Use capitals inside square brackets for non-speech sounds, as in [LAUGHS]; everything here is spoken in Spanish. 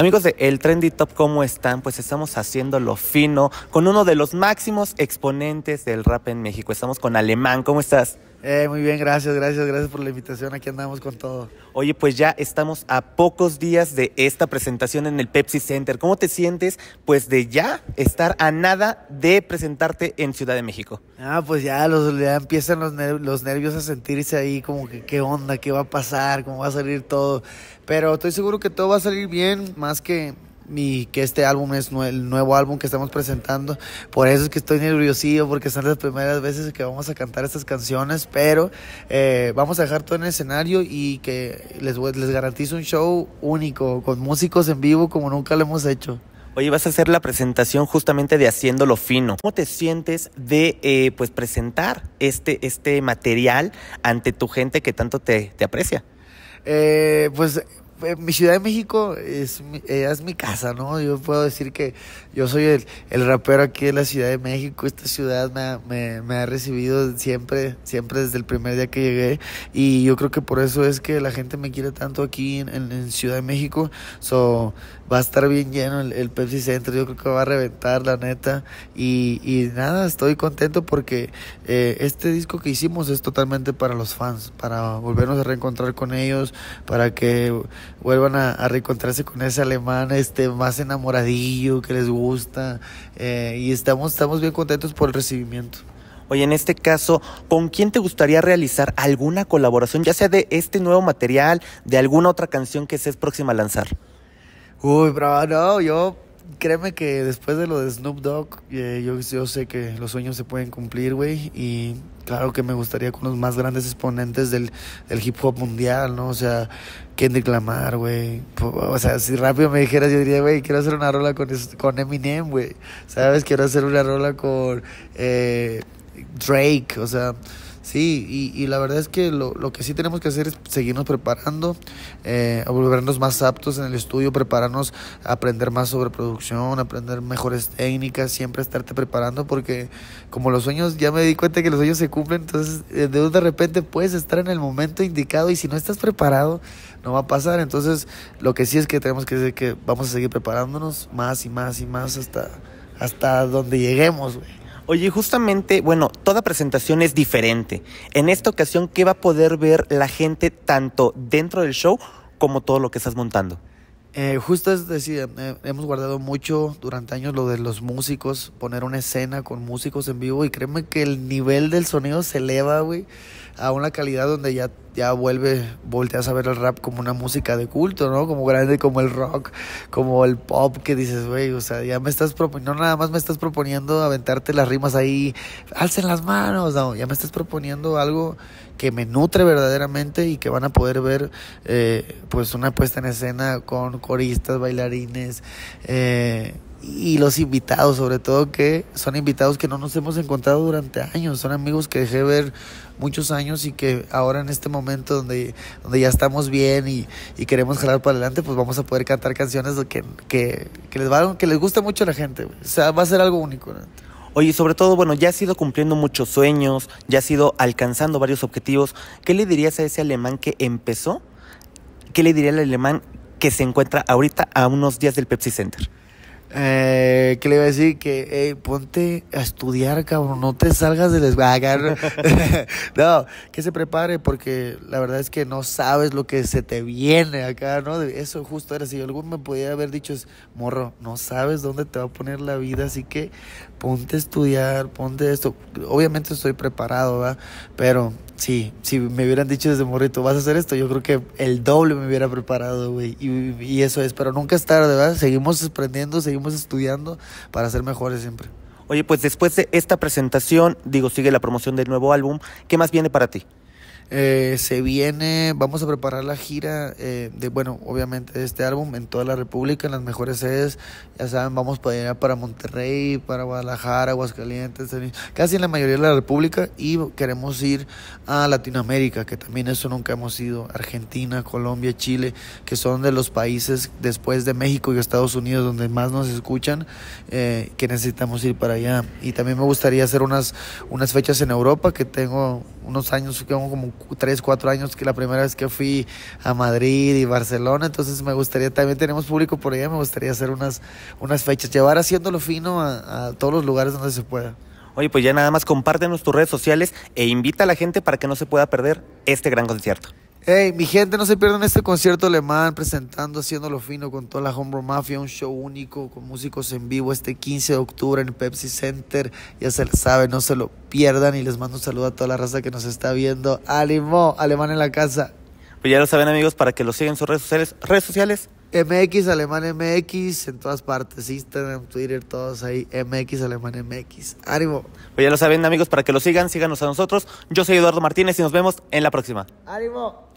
Amigos de El Trendy Top, ¿cómo están? Pues estamos haciendo lo fino con uno de los máximos exponentes del rap en México. Estamos con Alemán, ¿cómo estás? Eh, muy bien, gracias, gracias, gracias por la invitación. Aquí andamos con todo. Oye, pues ya estamos a pocos días de esta presentación en el Pepsi Center. ¿Cómo te sientes, pues, de ya estar a nada de presentarte en Ciudad de México? Ah, pues ya, los, ya empiezan los, los nervios a sentirse ahí, como que qué onda, qué va a pasar, cómo va a salir todo. Pero estoy seguro que todo va a salir bien, más que y que este álbum es el nuevo álbum que estamos presentando. Por eso es que estoy nerviosillo, porque son las primeras veces que vamos a cantar estas canciones, pero eh, vamos a dejar todo en el escenario y que les, les garantizo un show único, con músicos en vivo como nunca lo hemos hecho. Oye, vas a hacer la presentación justamente de Haciéndolo Fino. ¿Cómo te sientes de eh, pues presentar este, este material ante tu gente que tanto te, te aprecia? Eh, pues mi Ciudad de México es, es mi casa, ¿no? Yo puedo decir que yo soy el, rapero aquí de la Ciudad de México. Esta ciudad me ha, me, ha recibido siempre, siempre desde el primer día que llegué. Y yo creo que por eso es que la gente me quiere tanto aquí en, Ciudad de México. So, va a estar bien lleno el, el, Pepsi Center. Yo creo que va a reventar, la neta. Y, nada, estoy contento porque eh, este disco que hicimos es totalmente para los fans, para volvernos a reencontrar con ellos, para que vuelvan a, reencontrarse con ese alemán este más enamoradillo que les gusta eh, y estamos estamos bien contentos por el recibimiento Oye, en este caso, ¿con quién te gustaría realizar alguna colaboración, ya sea de este nuevo material, de alguna otra canción que estés próxima a lanzar? Uy, bravo, no, yo créeme que después de lo de Snoop Dogg, eh, yo, yo sé que los sueños se pueden cumplir, güey. Y claro que me gustaría con los más grandes exponentes del, del hip hop mundial, ¿no? O sea, Kendrick Lamar, güey. O sea, si rápido me dijeras, yo diría, güey, quiero hacer una rola con, Eminem, güey. ¿Sabes? Quiero hacer una rola con eh, Drake, o sea Sí, y, y la verdad es que lo, lo, que sí tenemos que hacer es seguirnos preparando, eh, volvernos más aptos en el estudio, prepararnos, aprender más sobre producción, aprender mejores técnicas, siempre estarte preparando, porque como los sueños, ya me di cuenta que los sueños se cumplen, entonces eh, de, de repente puedes estar en el momento indicado y si no estás preparado, no va a pasar. Entonces, lo que sí es que tenemos que decir que vamos a seguir preparándonos más y más y más hasta, hasta donde lleguemos, güey. Oye, justamente, bueno, toda presentación es diferente. En esta ocasión, ¿qué va a poder ver la gente tanto dentro del show como todo lo que estás montando? Eh, justo es decir, eh, hemos guardado mucho durante años lo de los músicos, poner una escena con músicos en vivo y créeme que el nivel del sonido se eleva, güey a una calidad donde ya, ya vuelve, volteas a ver el rap como una música de culto, ¿no? Como grande, como el rock, como el pop, que dices, güey, o sea, ya me estás proponiendo, no nada más me estás proponiendo aventarte las rimas ahí, alcen las manos, no, ya me estás proponiendo algo que me nutre verdaderamente y que van a poder ver, eh, pues, una puesta en escena con coristas, bailarines, eh, y los invitados, sobre todo que son invitados que no nos hemos encontrado durante años, son amigos que dejé ver muchos años y que ahora en este momento donde, donde ya estamos bien y, queremos jalar para adelante, pues vamos a poder cantar canciones que, que, que les, va, que les gusta mucho a la gente, o sea, va a ser algo único. Oye, sobre todo, bueno, ya has ido cumpliendo muchos sueños, ya has ido alcanzando varios objetivos. ¿Qué le dirías a ese alemán que empezó? ¿Qué le diría al alemán que se encuentra ahorita a unos días del Pepsi Center? Eh, ¿Qué le iba a decir? Que eh, ponte a estudiar, cabrón. No te salgas del esbagar. Ah, [LAUGHS] no, que se prepare porque la verdad es que no sabes lo que se te viene acá, ¿no? Eso justo era. Si algún me podía haber dicho, morro, no sabes dónde te va a poner la vida. Así que ponte a estudiar, ponte esto. Obviamente estoy preparado, ¿verdad? Pero sí, si me hubieran dicho desde morrito, vas a hacer esto, yo creo que el doble me hubiera preparado, güey. Y, y, eso es. Pero nunca es tarde, ¿verdad? Seguimos aprendiendo, seguimos estudiando para ser mejores siempre. Oye, pues después de esta presentación, digo, sigue la promoción del nuevo álbum. ¿Qué más viene para ti? Eh, se viene, vamos a preparar la gira eh, de, bueno, obviamente de este álbum en toda la República, en las mejores sedes. Ya saben, vamos para ir para Monterrey, para Guadalajara, Aguascalientes, casi en la mayoría de la República. Y queremos ir a Latinoamérica, que también eso nunca hemos ido. Argentina, Colombia, Chile, que son de los países después de México y Estados Unidos donde más nos escuchan, eh, que necesitamos ir para allá. Y también me gustaría hacer unas, unas fechas en Europa que tengo unos años, como tres, cuatro años que la primera vez que fui a Madrid y Barcelona, entonces me gustaría, también tenemos público por allá, me gustaría hacer unas, unas fechas, llevar haciéndolo fino a, a todos los lugares donde se pueda. Oye, pues ya nada más compártenos tus redes sociales e invita a la gente para que no se pueda perder este gran concierto. Hey, mi gente, no se pierdan este concierto alemán presentando Haciéndolo Fino con toda la Homebrew Mafia, un show único con músicos en vivo este 15 de octubre en Pepsi Center. Ya se lo saben, no se lo pierdan y les mando un saludo a toda la raza que nos está viendo. ¡Ánimo! Alemán en la casa. Pues ya lo saben, amigos, para que lo sigan en sus redes sociales. ¿Redes sociales? MX Alemán MX en todas partes, Instagram, Twitter, todos ahí, MX Alemán MX. Ánimo. Pues ya lo saben amigos, para que lo sigan, síganos a nosotros. Yo soy Eduardo Martínez y nos vemos en la próxima. Ánimo.